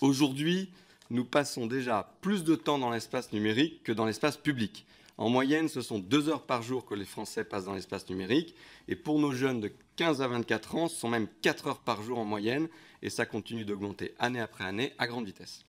Aujourd'hui, nous passons déjà plus de temps dans l'espace numérique que dans l'espace public. En moyenne, ce sont deux heures par jour que les Français passent dans l'espace numérique. Et pour nos jeunes de 15 à 24 ans, ce sont même quatre heures par jour en moyenne. Et ça continue d'augmenter année après année à grande vitesse.